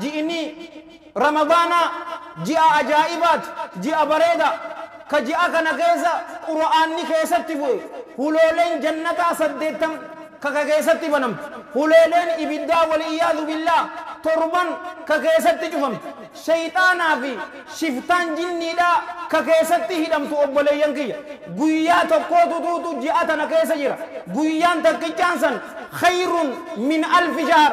جئني رمضانا جئ أجايبات جئ أبريدا كجئ أكنا كيسا قرآن كيسا تبوي هلولين جنة صدتم كيسا تبنم هلولين إبدا والإياذ بالله تربان كيسا تجفم شيطانا في شفتان جنة لا ككيسا تهدم تؤبلي كيا قويا تقوتو توتو أتنا كيسا جرا قويا تكيجانسا خير من ألف شهر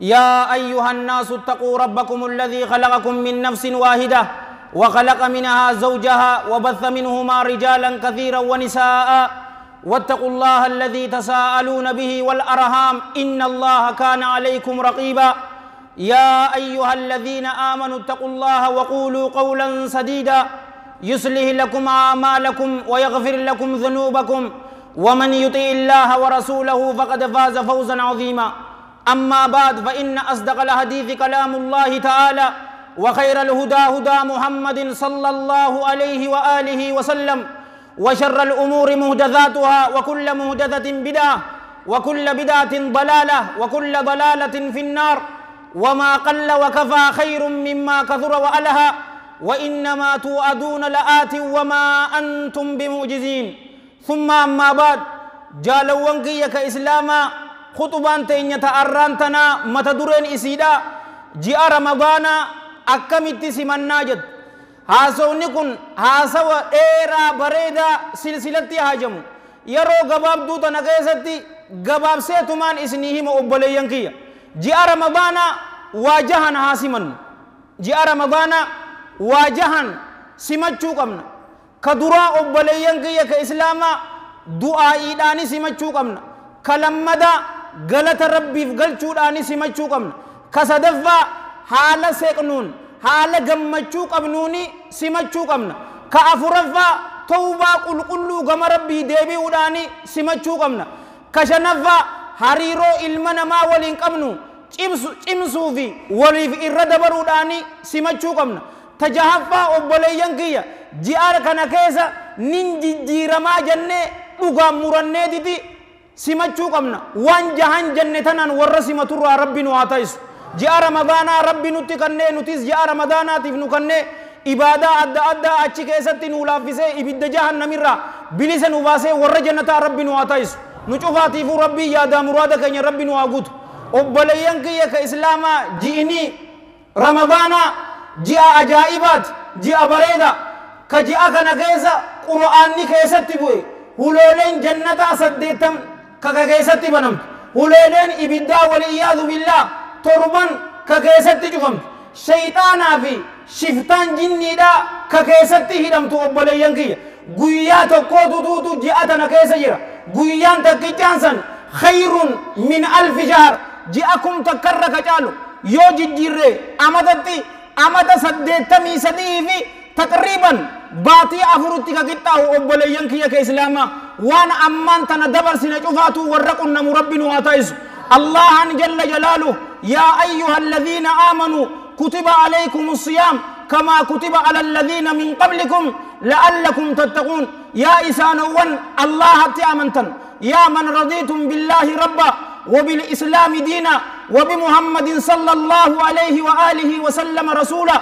يا أيها الناس اتقوا ربكم الذي خلقكم من نفس واحدة وخلق منها زوجها وبث منهما رجالا كثيرا ونساء واتقوا الله الذي تساءلون به والأرهام إن الله كان عليكم رقيبا يا أيها الذين آمنوا اتقوا الله وقولوا قولا سديدا يصلح لكم أعمالكم ويغفر لكم ذنوبكم ومن يطيع الله ورسوله فقد فاز فوزا عظيما أما بعد فإن أصدق الحديث كلام الله تعالى وخير الهدى هدى محمد صلى الله عليه وآله وسلم وشر الأمور مهدثاتها وكل مهدثة بدعة وكل بدعة ضلالة وكل ضلالة في النار وما قل وكفى خير مما كثر وألها وإنما توعدون لآت وما أنتم بمعجزين ثم أما بعد جالوا وانقيك إسلاما خطبان تينيا تأران تنا متدورين إسيدا جاء رمضان أكمت سمنا جد haasawni kun haasawa dheeraa bareedaa silsilatti haajamu yeroo gabaabduu tana keessatti gabaabseetumaan isinii hima obboleeyyan kiyya ji'a ramadaana waa jahan haa simannu ji'a ramadaana waa jahan simachuu qabna ka duraa obboleeyyan kiyya ka islaamaa du'aa'iidhaani simachuu qabna ka lammadaa galata rabbiif galchuudhaani simachuu qabna ka sadaffaa haala seeqnuun haala gammachuu qabnuuni simachuu qabna ka afuraffaa tawbaa qulqulluu gama rabbii deebi'uudhaani simachuu qabna ka shanaffaa hariiroo ilma namaa waliin qabnu cimsuu fi waliif irra dabaruudhaani simachuu qabna ta obboleeyyan kiyya ji'aar kana keessa nin jijjiiramaa jennee dhugaan murannee didi simachuu qabna waan jahan jenne tanaan warra simaturraa rabbi nu haa ta'isu ji'a ramadaanaa rabbi nutti kannee nutis ji'a ramadaanaatiif nu kannee ibaadaa adda addaa achi keessatti nu laaffisee ibidda jahannamirraa bilisa nu baasee warra jannataa rabbi nu haa ta'isu nu cufaatiifuu rabbii yaadaa muraada keenya rabbi nu haa guutu obboleeyyan kiyya ka islaamaa ji'inii ramadaanaa ji'a ajaa'ibaati ji'a bareeda ka ji'a kana keessa qura'aanni keessatti bu'e hulooleen jannataa saddeettam ككيستي بنم ولينين إبدا والعياذ بالله تربان ككيستي جفمت شيطانا في شفتان جني دا ككيستي هدمت أبليين كي قويا تقوتو توتو جئتنا كيسجر قويا تكيتانسا خير من ألف جار جاكم تكرر كتالو يوجد جيري أمدتي أمد سدتمي سديفي تقريبا باتي أفرطيكا كتاه أبلي ينكي يكي إسلاما وان أمان تندبر سنة جفاتو ورقنا مربنو آتائزو الله جل جلاله يا أيها الذين آمنوا كتب عليكم الصيام كما كتب على الذين من قبلكم لعلكم تتقون يا إسان وان الله تأمنتن يا من رضيتم بالله ربا وبالإسلام دينا وبمحمد صلى الله عليه وآله وسلم رسولا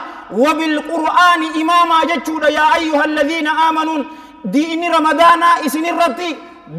وبالقرآن إماما جتشود يا أيها الذين آمنوا دين رمضان إسن الرتي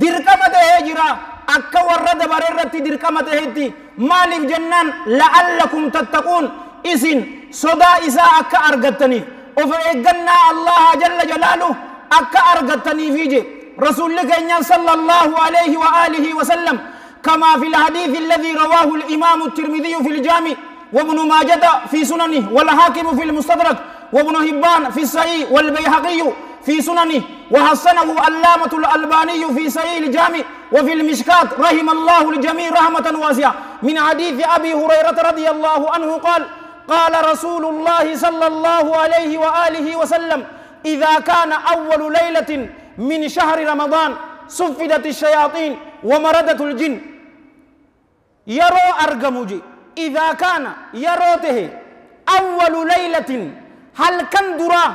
دركمة هجرة أكا ورد بررتي دركمة هجرة مالف جنان لعلكم تتقون إسن صدا إساء أكا أرغتني وفأيقنا الله جل جلاله أكا أرغتني فيجي رسول لك صلى الله عليه وآله وسلم كما في الحديث الذي رواه الإمام الترمذي في الجامع وابن ماجة في سننه والحاكم في المستدرك وابن هبان في الصحيح والبيهقي في سننه وحسنه اللامة الألباني في صحيح الجامع وفي المشكات رحم الله الجميع رحمة واسعة من حديث أبي هريرة رضي الله عنه قال قال رسول الله صلى الله عليه وآله وسلم إذا كان أول ليلة من شهر رمضان سفدت الشياطين ومردت الجن يرو أرغموجي إذا كان يروته أول ليلة هل كان درا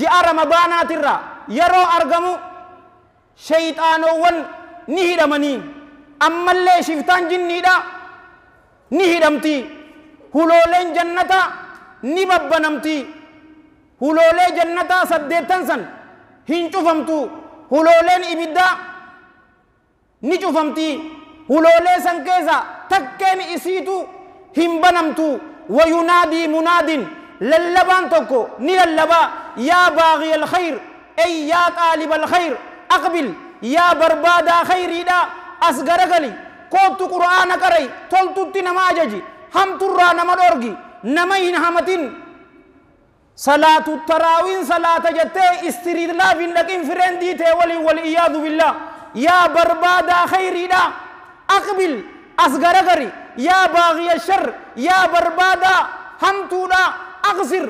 جاء رمضان ترى يرو أرقم شيطان ون نهر مني أما اللي شفتان جني دا نهرمتي هلولين جنة نببنمتي هلولي جنة سديتن سن هنشفمتو هلولين إبدا نيچو هلولي سن سنكيزا تكين إسيتو hin banamtu وينادي مناد للبان توكو نير اللبا يا باغي الخير أي يا طالب الخير أقبل يا بربادا خيري دا أسغرغلي كوت قرآن كري تلتت نما أججي هم ترى نمر دورغي نمين هنهمتين صلاة التراوين صلاة جتة استريد استردلاف لكن فرندي تولي والإياذ بالله يا بربادا خير إذا أقبل أصغر غري يا باغي الشر يا بربادا همتونا أغزر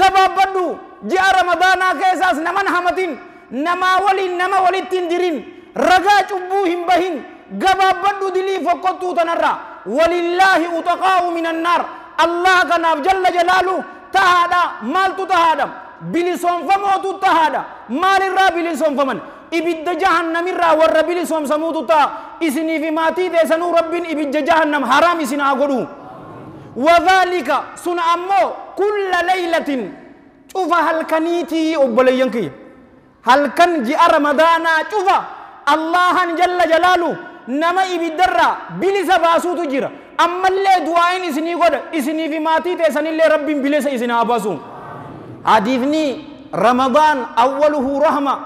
قبا بدو جاء رمضان كيساس نمن همتين نما ولي نما ولي تندرين رقا چبوهم بهن قبا بدو دلي فقطو تنرى ولله أتقاء من النار الله كان جل جلاله تهادا مالتو تهادا بلسون فموتو تهادا مال الرا فمن إبدا جهنم را ورب لي سوم سمود تا إسني في ماتي ده سنو رب إبدا جهنم حرام إسنا غرو وذلك سن أمو كل ليلة شوفا هل كنيتي أبلا ينكي هل كان جي رمضان شوفا الله جل جلاله نما إبدا را بلي سباسو تجير أما اللي دعائن إسني غد إسني في ماتي ده سن اللي رب بلي سيسنا باسو حديثني رمضان أوله رحمه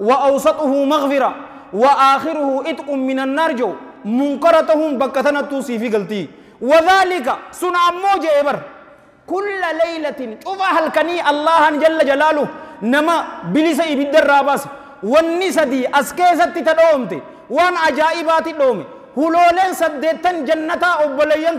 وأوسطه مغفرة وآخره إتق من النار جو منكرتهم بكتنا توسي في قلتي وذلك سنع موجة إبر كل ليلة شوف هلكني الله جل جلاله نما بلس إبد الراباس والنسدي أسكيسة تدومتي وان عجائبات دومي هلولين سدتن جنتا أبليان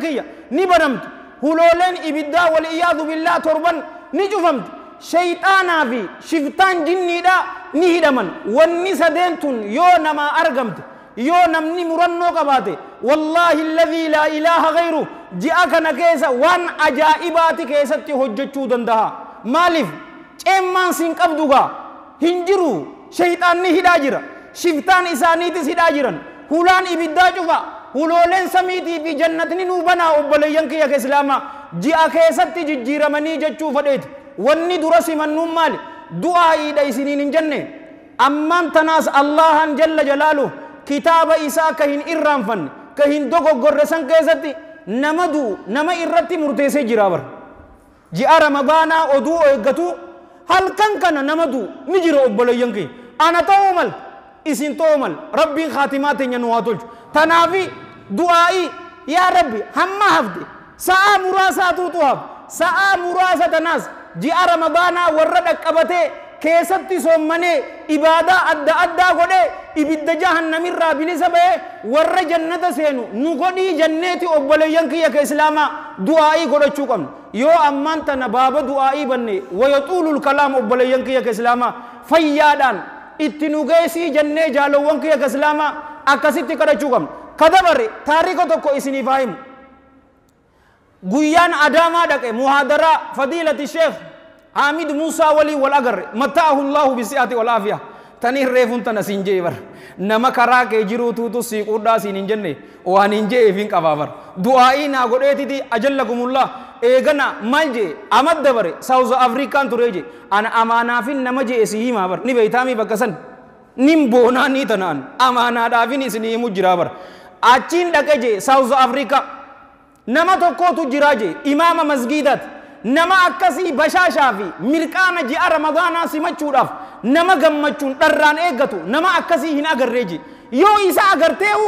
نبنمت هلولين إبدا والإياذ بالله تربا نجفمت shayxaanaa shiftaan jinniidha ni hidhaman wanni sadeen tun yoo namaa argamte yoo namni murannoo qabaate wallaahi alladhii laa ilaaha gayru ji'a kana keessa waan ajaa'ibaati keessatti hojjechuu danda'a maaliif ceemmaan siin qabdugaa hin jiru shayxaan ni hidhaa jira shiftaan isaaniitis hidhaa jiran hulaan ibiddaa cufa hulooleen samiitii fi jannatni nuu banaa obboleeyyan kiyya islaamaa ji'a keessatti jijjiiramanii jechuu fadheeti واني درسي من نوم مال دعاء إيدي سنين جنة أمان تناس الله جل جلاله كتاب إساء كهين إرام فن كهين دوغو قرسان كيزتي نما دو نما إراتي مرتسي جرابر جي أرى مبانا ودو ويقتو هل كان كان نما دو أبلا ينكي أنا تومل إسين تومل ربي خاتماتي ينواتل تنافي دعائي يا ربي هم هفدي ساعة مراساتو توهب sa'aa muraasa tanaas ji'a ramadaanaa warra dhaqqabatee keessatti soommanee ibaadaa adda addaa godhee ibidda jahannamirraa bilisa ba'ee warra jannata seenu nu godhii janneeti obboleeyyan kiyya ka islaamaa du'aa'ii godhachuu qabnu yoo ammaan tana baaba du'aa'ii banne wayaxuulul kalaam obboleeyyan kiyya ka islaamaa fayyaadhaan itti nu geessii jannee jaalowwan kiyya ka islaamaa akkasitti kadhachuu qabnu kadabare taarika tokko isiniif haa himu guyyaan adaamaa dhaqe muhaadaraa fadiilati sheekh حامد موسى ولي والأجر متاه الله بالصحة والعافية تني ريفون تنسين جيبر نما كراك يجرو تو تو سي قدا سين جنة وان جي فين كبابر دعائي نا غديتي دي اجلكم الله ايغنا مالجي امد دبر ساوث افريكان توريجي انا امانا فين نما جي ما بر ني بيتامي بكسن نيم بونا امانا دافين سني مجرابر اچين دكجي ساوث افريكا nama tokkootu jira jee imaama masgiidati nama akkasii bashaashaa fi mirqaana ji'a ramadaanaa simachuudhaaf nama gammachuun dharraan eeggatu nama akkasii hin agarree jee yoo isa agartee'u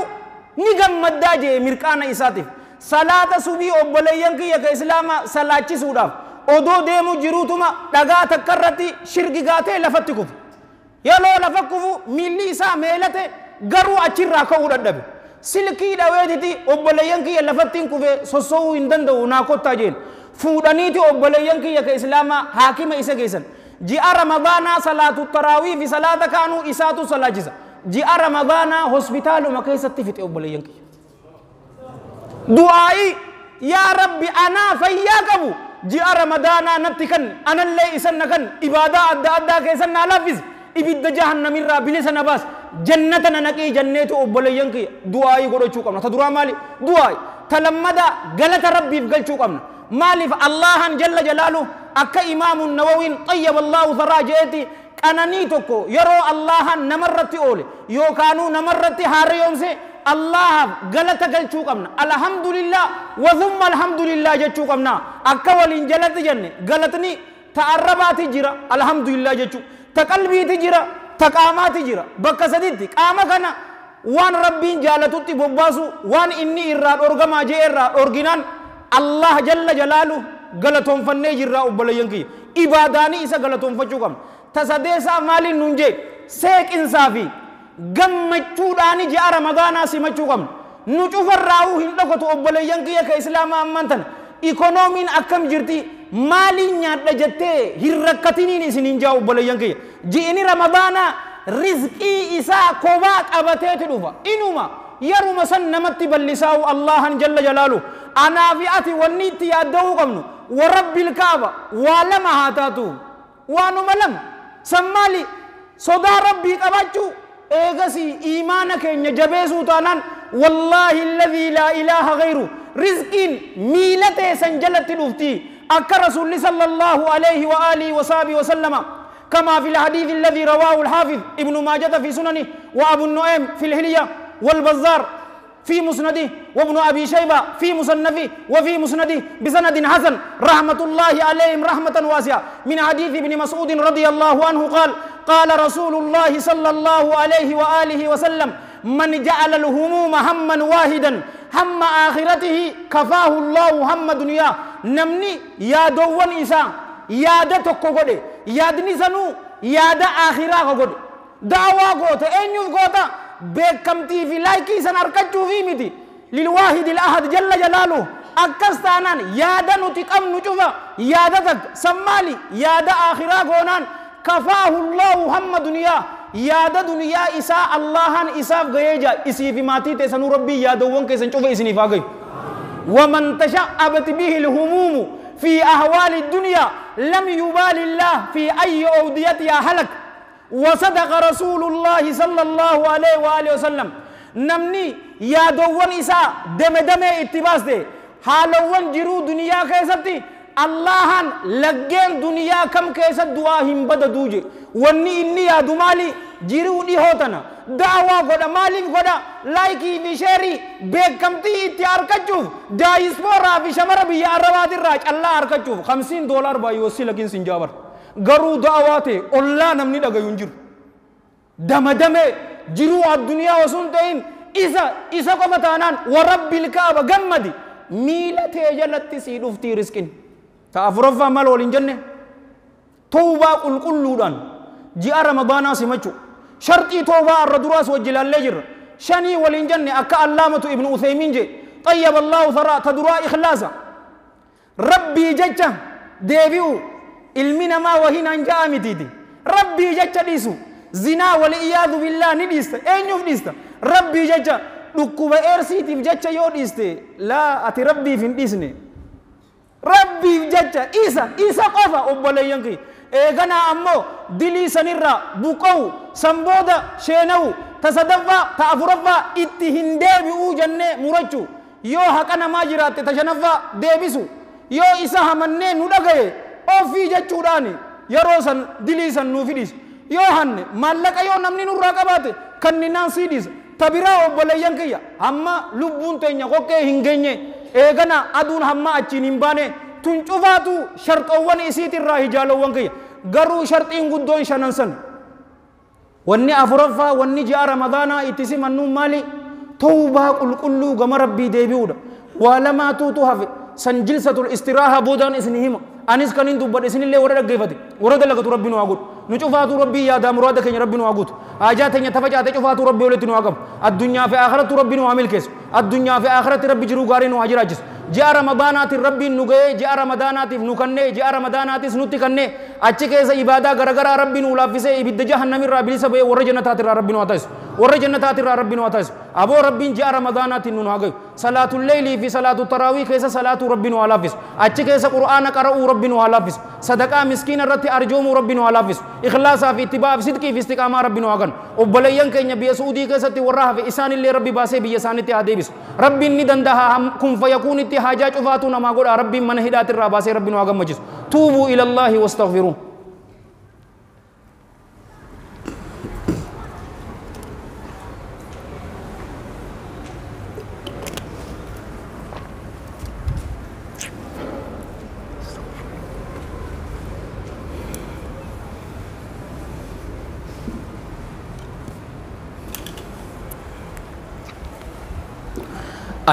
ni gammaddaa jee mirqaana isaatiif salaata subii obboleeyyan kiyya ka islaama salaachisuudhaaf odoo deemu jiruutuma dhagaa takka irratti shirgi gaatee lafatti kufu yaloo lafa kufu miilli isaa meelate garuu achirraa ka'uu dadhabe silkii dhaweetiti obboleeyyan kiyya soso kufe sossowuu hin danda'u naa kottaa jeen fuudhaniiti obboleeyyan kiyya ka islaamaa haakima isa geessan ji'a ramadaanaa salaatu taraawii fi salaata kaanuu isaatu salaachisa ji'a ramadaanaa hospitaaluma keessatti fixe obboleeyyan kiyya du'aayii yaa rabbi anaa fayyaa qabu ji'a ramadaanaa natti kan anallee isanna kan ibaadaa adda addaa keessan naa ibidda jahannamirraa bilisa na baas jannata na naqii janneetu obboleeyyan kiyya du'aayii godhachuu qabna ta duraa maali du'aayi ta lammadaa galata rabbiif galchuu qabna maaliif allahan jalla jalaalu akka imaamu nawawiin xayyaba allahu saraa je'etti qananii tokko yeroo allahan namarratti oole yookaanuu namarratti haarra yoomse allahaaf galata galchuu qabna alhamdulillah wasumma alhamdulillah jechuu qabna akka waliin jalatti jenne galatni ta arrabaati jira alhamdulillah jechuu ta qalbiiti jira تقامات جرا بك سديد قاما كنا وان ربين جالتوت بباسو وان إني إراد أرغما جي إراد أرغنان الله جل جلاله غلطون فنه جرا أبلا ينكي إباداني إسا غلطون فچوكم تسديسا مالي ننجي سيك إنصافي gammachuudhaani ji'a ramadaanaa simachuu qabnu nu cufarraa'uu hin dhokatu obboleeyyan kiyya ka islaama amman tan ikonoomiin akkam maalii nyaadha jettee hin rakkatiniin isiniin jaa obboleeyyan kiyya ji'ini ramadaana rizqii isaa kophaa qabateeti dhufa inuma yeruma san namatti ballisaa'u allahan jalla jalaalu anaa fi ati wanni itti yaadda'uu qabnu warabbi ilkaaba waa lama haa taatu waanuma lama san maali sodaa rabbii qabaachuu eegasii iimaana keenya jabeessuu taanaan wallaahi alladhii laa ilaaha gayru rizqiin miila teessan jalatti dhuftii أكا رسول صلى الله عليه وآله وصحبه وسلم كما في الحديث الذي رواه الحافظ ابن ماجة في سننه وأبو النعيم في الهلية والبزار في مسنده وابن أبي شيبة في مسنده وفي مسنده بسند حسن رحمة الله عليهم رحمة واسعة من حديث ابن مسعود رضي الله عنه قال قال رسول الله صلى الله عليه وآله وسلم من جعل الهموم هما واحدا هم آخرته كفاه الله هم دنيا نمني يادوان إسا يادة تكو قد يادني سنو يادة آخرة قد دعوة قوت أنيو قوت بكمتي في لايكي سنركتشو في متي للواحد الأحد جل جلاله akkas taanaan yaada nuti qabnu cufa yaada tag sammaali yaada akhiraa goonaan kafaahu llaahu hamma duniyaa yaada duniyaa isaa Allahan isaaf gahee jaa isii fi maatii teessanuu rabbii yaadawwan keessan cufa isiniif haa gayu waman tashaa'abat bihi lhumuumu fi ahwaali dunyaa lam yubaali illah fi ayyi awdiyatihaa halak وصدق رسول الله صلى الله عليه وآله وسلم نمني يا دوان إسا دم دم اتباس دي حالوان جرو دنيا كيسبتي allahan laggeen duniyaa kam keessa du'aa hin badaduu je wanni inni yaadu maali jiruu dhihoo tana daawaa godha maaliif godha laayikii fi sheerii beekamtii itti arkachuuf daayispooraa fi shamara biyya arabaatirraa callaa arkachuuf hamsiin doolaar baay'ee wasii lakiin sin jaabar garuu daawaa ta'e ollaa namni dhagayu hin jiru damadamee jiruu addunyaa osuun ta'in isa isa qofa taanaan warra bilkaaba gammadi miila tee jalatti sii dhuftii risqin. تا أفرفا مال والإنجنة توبة كل لودان جاء رمضان سمجو شرطي توبة الردراس والجلال لجر شني والإنجنة أكا علامة ابن أثيمين جي طيب الله ثراء تدراء إخلاصا ربي ججة ديبيو المنا ما وهنا جاء مديدي ربي ججة ديسو زنا والعياذ بالله نديست أين يفديست ربي ججة لكوبا إرسيتي ججة يوديست لا أتربي في ديسني rabbiif jecha isa isa qofa obboleeyyanki eegana ammoo dilii sanirraa buqa'u san booda sheena'u ta sadaffaa ta afuraffaa itti hin deebi'uu jennee murachuu yoo haqa namaa jiraatte ta shanaffaa deebisu yoo isa hamannee nu dhagaye ofii jechuudhaan yeroo san dilii san nuu fidhis yoo hanne maallaqa yoo namni nurraa qabaate kan ninaan siidhis ta biraa obboleeyyan kiyya amma lubbuun teenya kokkee hin geenye eegana aduun hamma achiin hin baane tun cufaatu sharxoowwan isiit irraa hijaalowwan kiyya garuu sharxiin guddoon shanan san wanni afuraffaa wanni ji'a ramadaanaa itti simannuun maali tawbaa qulqulluu gama rabbii deebi'uudha waa lamaatuutu hafe san jilsatul istiraaha boodaan isni hima anis kanin dubbadhe isinillee warra dhaggeeffate warra dalagatu rabbiin waa godhu نشوفاتو ربي يا دا مرادك يا ربي نواغوت اجاتني تفاجا تشوفاتو ربي ولتي نواغم الدنيا في اخره ربي نوامل كيس الدنيا في اخره ربي جرو غاري نو اجراجس جاء رمضانات ربي نوغي جاء رمضانات نوكني جاء رمضانات سنوتي كني اتشي كيس عباده غرغرا ربي نولافيسي بيد جهنم ربي سبي ورجنا تاتر ربي نواتس ور جنتا تر رب واتس ابو رب جاء رمضانات نون هاغي صلاه الليل في صلاه التراويح كيس صلاه رب والافس اچ كيس قران قرؤ رب والافس صدقه مسكين رت ارجو رب والافس اخلاص في اتباع صدق في استقامه رب واغن وبلين كين بي سعودي كيس تي ورها في اسان اللي ربي باسي بي اسان تي اديبس رب ني دندها كون فيكون تي حاجه فاتنا نما غد رب من هدات الرباسي رب واغن مجس توبوا الى الله واستغفروه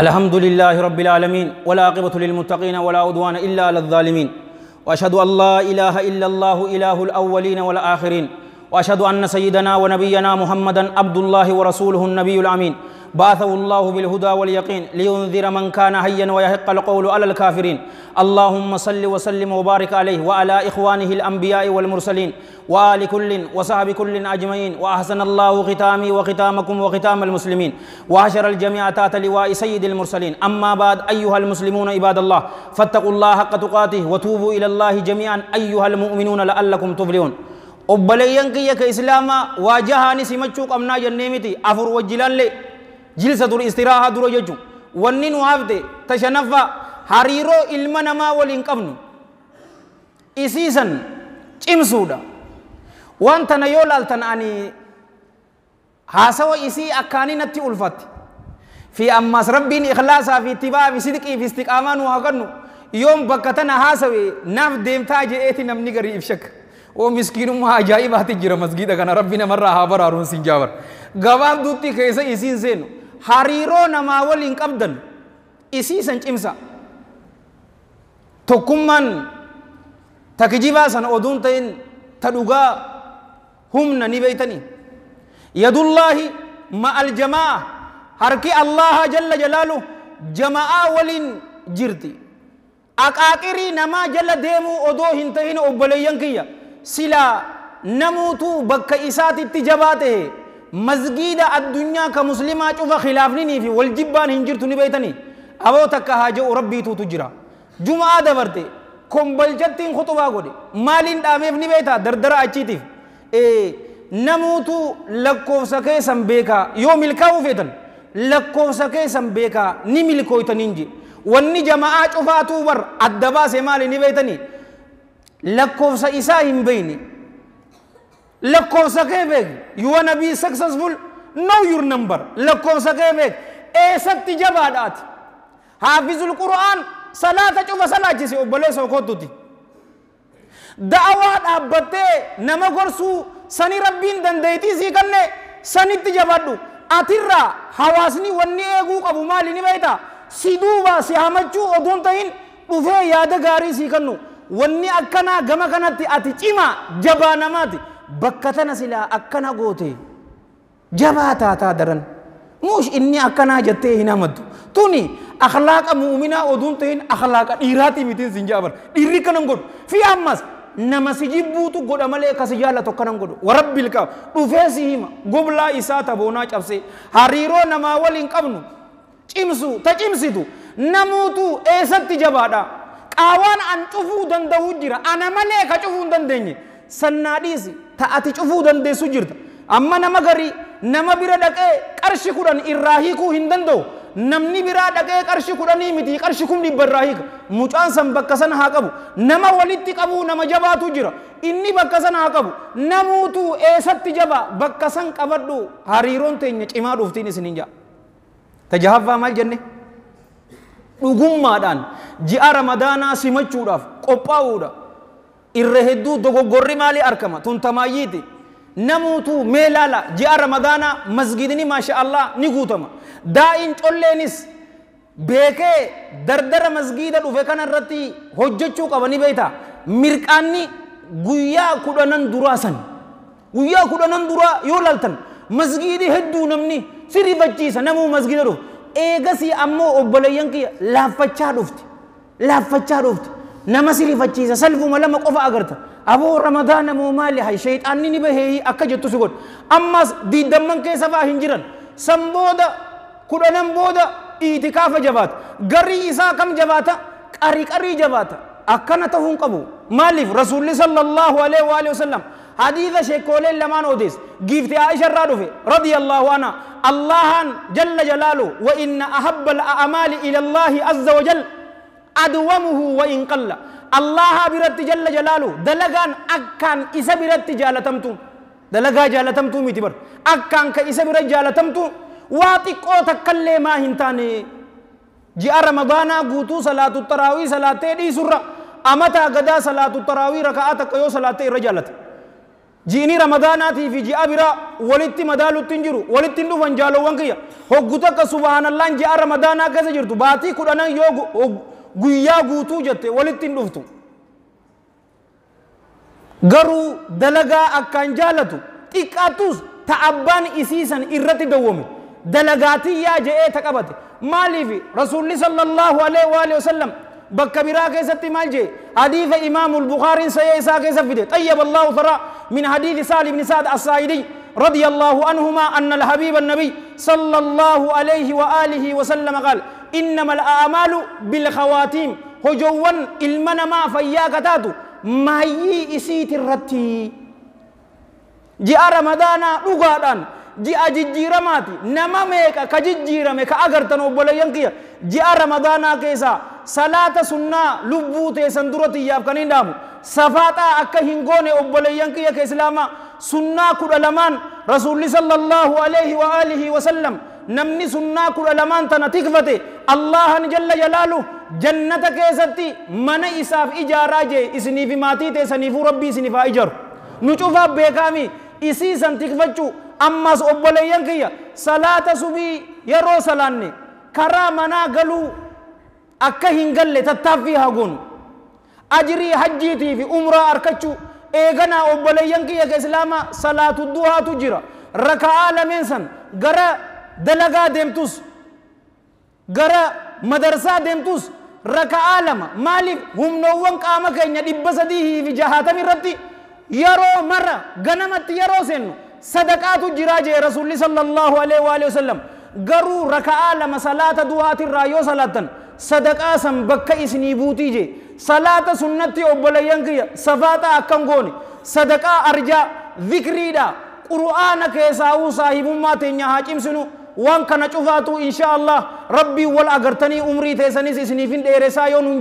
الحمد لله رب العالمين عقبة للمتقين ولا عدوان إلا على الظالمين وأشهد أن لا إله إلا الله إله الأولين والآخرين وأشهد أن سيدنا ونبينا محمدا عبد الله ورسوله النبي الأمين بعثه الله بالهدى واليقين لينذر من كان حيا ويحق القول على الكافرين اللهم صل وسلم وبارك عليه وعلى إخوانه الأنبياء والمرسلين وآل كل وصحب كل أجمعين وأحسن الله ختامي وختامكم وختام المسلمين واشر الجميع تات لواء سيد المرسلين أما بعد أيها المسلمون عباد الله فاتقوا الله حق تقاته وتوبوا إلى الله جميعا أيها المؤمنون لعلكم تفلحون obboleeyyan kiyya ka واجهاني سمچو قمنا جنيمتي افر وجلال لي جلسة دور استراحة دور يجو ونين وابد تشنفا حريرو علم نما والإنقبن إسيسا چمسودا وانتا نيولالتن أني حاسو إسي أكاني نتي ألفت في أماس ربين إخلاصا في تبا في صدق في استقامان وغنو يوم بكتنا حاسو نف ديم تاجي ايتي نم نگر إفشك ومسكين ما جائبات جرمزگي دقنا ربين مرة حابر آرون سنجاور غواب دوتي خيسا إسين سينو hariiroo namaa waliin qabdan isiisan cimsa tokkummaan takjibaa san oduun ta'in ta dhugaa humna ni beeytanii yadullaahi ma'al jamaa'a harki allaha jalla jalaalu jamaa'aa waliin jirti aqaaqirii namaa jala deemuu odoo hin ta'in obboleeyyan kiyya silaa namuutu bakka isaatitti jabaa ta'e مزجيدا الدنيا كمسلمات شوف خلافني في والجبان هنجرت نبيتني أبو تكها جو ربي تو تجرا جمعة دبرتي كم بلجتين خطبة قولي مالين داميف نبيتا دردرا أجيتيف إيه نموتو لكوف سكي سنبيكا يوم الكاو فيتن لكوف سكي سنبيكا نملكو يتنينجي wanni jama'aa cufaatu bar adda baase maali ni beeytanii lakkoofsa isaa hin lakkoofsa kee beek you wanna be successful know your number lakkoofsa kee beek eessatti jabaadhaati haafizul qura'aan salaata cufa salaachisi obboleessa kottuti da'awaa dhaabbattee nama gorsuu sani rabbiin dandeetii sii kanne sanitti jabadhu atirraa hawaasni wanni eeguu qabu maali ni beektaa si duubaa si hamachuu odoo ta'in dhufee yaada gaarii sii kannu wanni akkanaa gama kanatti ati cimaa jabaa namaati bakka tana silaa akkana goote jabaa taataa daran muush inni akkanaa jettee hin amaddu tuni akhlaaqa muuminaa oduun ta'in akhlaaqa dhiiraatii mitiin sin jaabar dhiirri kanan godhu fi ammas nama si jibbuutu godha malee kasi jaallatu akkanan godhu warabbil qab dhufee si hima goblaa isaa taboonaa cabse hariiroo namaa waliin qabnu cimsu ta cimsitu namuutu eessatti jabaadha qaawaan an cufuu danda'u jira ana malee ka cufuu hin dandeenye sannaa dhiisi ta'ati cufuu dandeessu jirta amma nama gari nama bira dhaqee qarshi kudhan irraa hiikuu hin danda'u namni biraa dhaqee qarshi kudhanii miti qarshi kum dhibba irraa hiika mucaan san bakka sana haa qabu nama walitti qabu nama jabaatu jira inni bakka sana haa qabu namuutu eessatti jaba bakka san qabadhu hariiroon teenya cimaa dhuftiin isinin jaa tajahaffaa maal jenne dhugummaadhaan ji'a ramadaanaa simachuudhaaf qophaa'uudha irra hedduu dogoggorri maalii arkama tuntamaayyiti namuutu meelaala ji'a ramadaana masgidini maasha'allaa ni guutama daa'iin colleenis beekee dardara masgiida dhufe kana irratti hojjechuu qaba ni beeyta mirqaanni guyyaa kudhanan duraa san guyyaa kudhanan duraa yoo laaltan masgiidi hedduu namni si rifachiisa namuu masgiida dhufe eegasii ammoo obboleeyyan kiyya laaffachaa dhufti laaffachaa dhufti نمسلي فتشيزا سلفو ملما قفا أغرتا أبو رمضان مو مالي هاي شيطان ني نبهي أكا جتو سيقول أماس دي دمان كي سفا هنجران سمبودا كرنم بودا إيتكاف جبات غري إسا كم جباتا أري كري جباتا أكنا تهون قبو مالي رسول الله صلى الله عليه وآله وسلم حديث شيكول لما نوديس جيفت عائشة الرادوفي رضي الله عنها الله جل جلاله وإن أحب الأعمال إلى الله عز وجل أدومه وإن قل الله برد جل جلاله دلغان أكان إسا برت جالتمتو دلغا جالتمتو ميتبر أكان كإسا برت جالتمتو قوتا كل ما هنتاني جاء رمضانا قوتو صلاة التراوي صلاة دي سرع أمتا قدا صلاة التراوي ركعاتك قيو صلاة رجالت جيني رمضانا تي في جاء برا ولت مدال تنجرو ولت دفن جالو وانكيا هو قتك سبحان الله جاء رمضانا كذا باتي كدنا يو guyyaa guutuu jette walitti hin dhuftu garuu dalagaa akkaan jaalatu xiqqaatus ta abbaan isiisan irratti dawwame dalagaatiyyaa je'ee ta qabate maaliif rasuulli sallallahu alaihi waalihi wasallam bakka biraa keessatti maal jee hadiisa imaamu bukaariin sayee isaa keessa fide xayyaba allahu taraa min hadiisi saal ibni saad assaayidiy رضي الله عنهما أن الحبيب النبي صلى الله عليه وآله وسلم قال إنما الأعمال بالخواتيم هجوان إلمنا ما فيا تاتو ما هي إسيت الرتي جاء رمضان رغادان جاء ججيرماتي نما ميكا كججيرمي كأغرتن بولا ينقيا جاء رمضان كيسا صلاة سنة لبو تيسن درتي يافكنين دامو سفاتا أكا هنغوني وبلين ينقيا كإسلاما سنة كرلمان رسول الله صلى الله عليه وآله وسلم namni sunnaa kudha lamaan tana tikfate allahan jalla jalaalu jannata keessatti mana isaaf ijaaraa jee isiniifi maatii teessaniifuu rabbii isiniif haa ijaru nu cufaaf beekaami isii san tikfachuu ammas obboleeyyan kiyya salaata subii yeroo salaanne karaa manaa galuu akka hin galle tattaaffii haa goonu ajirii hajjiitii fi umraa harkachuu eeganaa obboleeyyan kiyya ka islaama salaatu duhaatu jira rakaa lameen san gara dalagaa deemtus gara madarsaa deemtus raka'aa lama maaliif humnoowwan qaama keenya dhibba sadii fi jahaatam irratti yeroo marra ganamatti yeroo seennu sadaqaatu jiraa jee rasuulli sallallahu alaihi wa sallam garuu raka'aa lama salaata du'aatirraa yoo salaattan sadaqaa san bakka isinii buutii jee salaata sunnatti obbolayyan kiyya safaaxaa akkan goone sadaqaa arjaa zikriidha qur'aana keessaa uu saahibummaa teenya haa cimsinu وان كان شفاتو إن شاء الله ربي والأغرتني عمري تيسانيس إسنيفين ديرسا يون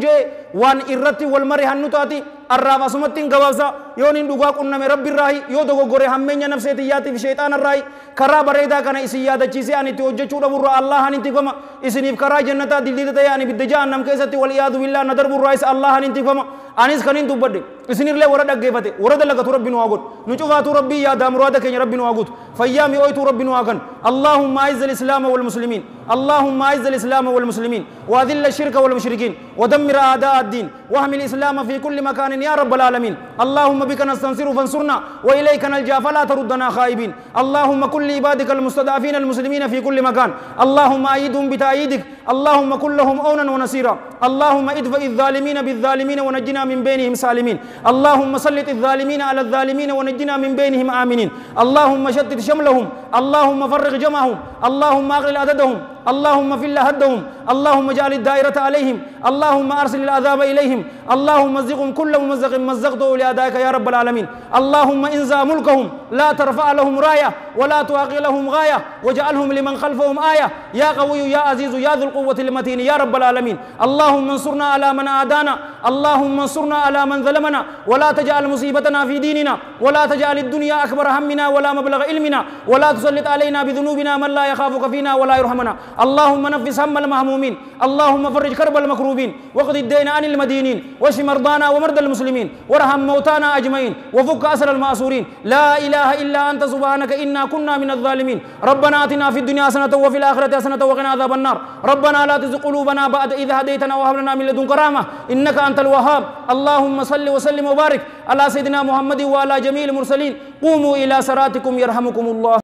وان ارتي والمري هنو تاتي الرابع سمتين غوازا يون ان دوغا كنا مي ربي راي يو دوغو غوري همين ينفسي تياتي في شيطان الراي كرا بريدا كان اسي يادا چيسي اني تيو جو چودا برو الله ان انتقوما اسي نيف كرا جنتا دل دل دل يعني بدجا انم كيساتي والياد ويلا ندر برو رايس الله هن انتقوما انيس كنين دوبادي اسي نير لي ورد اگي باتي ورد لغا تو ربي نواغوت نجوغا تو ربي يادا مرادا كين ربي نواغوت فايا مي اوي تو اللهم عز الاسلام والمسلمين اللهم أعز الإسلام والمسلمين وأذل الشرك والمشركين ودمر أعداء الدين واهم الإسلام في كل مكان يا رب العالمين اللهم بك نستنصر فانصرنا وإليك نلجأ فلا تردنا خائبين اللهم كل عبادك المستضعفين المسلمين في كل مكان اللهم أيدهم بتأييدك اللهم كن لهم أونا ونصيرا اللهم ادفع الظالمين بالظالمين ونجنا من بينهم سالمين اللهم سلط الظالمين على الظالمين ونجنا من بينهم آمنين اللهم شتت شملهم اللهم فرق جمعهم اللهم أغلل عددهم اللهم في هدهم اللهم اجعل الدائرة عليهم اللهم أرسل العذاب إليهم اللهم مزقهم كل ممزق مزقته لأدائك يا رب العالمين اللهم انزع ملكهم لا ترفع لهم راية ولا تعقي لهم غاية واجعلهم لمن خلفهم آية يا قوي يا عزيز يا ذو القوة المتين يا رب العالمين اللهم انصرنا على من آدانا اللهم انصرنا على من ظلمنا ولا تجعل مصيبتنا في ديننا ولا تجعل الدنيا أكبر همنا ولا مبلغ علمنا ولا تسلط علينا بذنوبنا من لا يخافك فينا ولا يرحمنا اللهم نفس هم المهمومين اللهم فرج كرب المكروبين واقض الدين عن المدينين واشف مرضانا ومرضى المسلمين وارحم موتانا اجمعين وفك اسر الماسورين لا اله الا انت سبحانك انا كنا من الظالمين ربنا اتنا في الدنيا حسنه وفي الاخره حسنه وقنا عذاب النار ربنا لا تزغ قلوبنا بعد اذ هديتنا وهب لنا من لدنك رحمه انك انت الوهاب اللهم صل وسلم وبارك على سيدنا محمد وعلى جميع المرسلين قوموا الى صراطكم يرحمكم الله